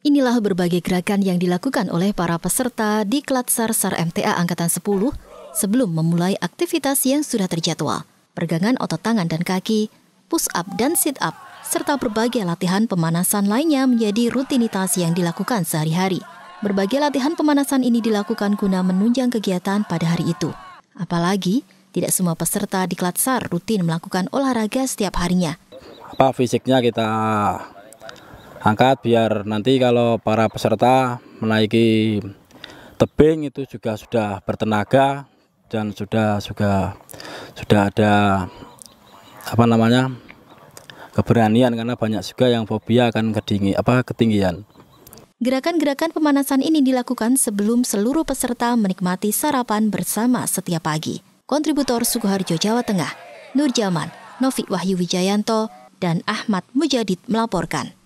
Inilah berbagai gerakan yang dilakukan oleh para peserta di Klatsar Sar MTA Angkatan 10 sebelum memulai aktivitas yang sudah terjadwal, Pergangan otot tangan dan kaki, push-up dan sit-up, serta berbagai latihan pemanasan lainnya menjadi rutinitas yang dilakukan sehari-hari. Berbagai latihan pemanasan ini dilakukan guna menunjang kegiatan pada hari itu. Apalagi, tidak semua peserta di Klatsar rutin melakukan olahraga setiap harinya. Apa fisiknya kita angkat biar nanti kalau para peserta menaiki tebing itu juga sudah bertenaga dan sudah sudah sudah ada apa namanya keberanian karena banyak juga yang fobia akan kedingi apa ketinggian. Gerakan-gerakan pemanasan ini dilakukan sebelum seluruh peserta menikmati sarapan bersama setiap pagi. Kontributor Sukoharjo, Jawa Tengah, Nur Jaman, Novi Wahyu Wijayanto, dan Ahmad Mujadid melaporkan.